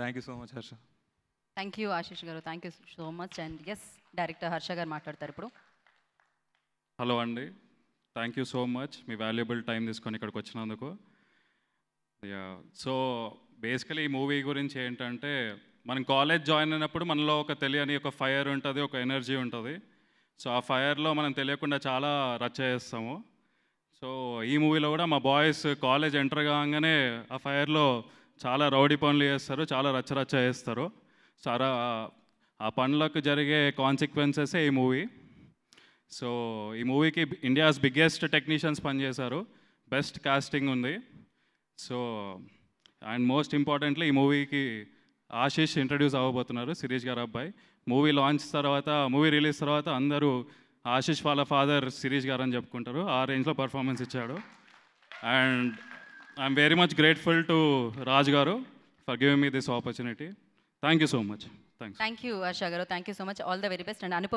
thank you so much Harsha thank you Ashish గారు thank you so much and as director Harsha గారు మాట్లాడతారు ఇప్పుడు hello అండి థ్యాంక్ యూ సో మచ్ మీ వాల్యుబుల్ టైం తీసుకొని ఇక్కడికి వచ్చినందుకు సో బేసికలీ ఈ మూవీ గురించి ఏంటంటే మనం కాలేజ్ జాయిన్ అయినప్పుడు మనలో ఒక తెలియని ఒక ఫైర్ ఉంటుంది ఒక ఎనర్జీ ఉంటుంది సో ఆ ఫైర్లో మనం తెలియకుండా చాలా రచ్చ చేస్తాము సో ఈ మూవీలో కూడా మా బాయ్స్ కాలేజ్ ఎంటర్ కాగానే ఆ ఫైర్లో చాలా రౌడీ పనులు చేస్తారు చాలా రచ్చరచ్చ చేస్తారు చాలా ఆ పనులకు జరిగే కాన్సిక్వెన్సెసే ఈ మూవీ సో ఈ మూవీకి ఇండియాస్ బిగ్గెస్ట్ టెక్నీషియన్స్ పనిచేశారు బెస్ట్ కాస్టింగ్ ఉంది సో అండ్ మోస్ట్ ఇంపార్టెంట్లీ ఈ మూవీకి ఆశీష్ ఇంట్రడ్యూస్ అవ్వబోతున్నారు సిరీష్ గారు అబ్బాయి మూవీ లాంచ్ తర్వాత మూవీ రిలీజ్ తర్వాత అందరూ ఆశీష్ వాళ్ళ ఫాదర్ సిరీష్ గారు అని చెప్పుకుంటారు ఆ రేంజ్లో పర్ఫార్మెన్స్ ఇచ్చాడు and I'm very much grateful to Raj గారు for giving me this opportunity thank you so much thank you Asha గారు thank you so much all the very best and Anupama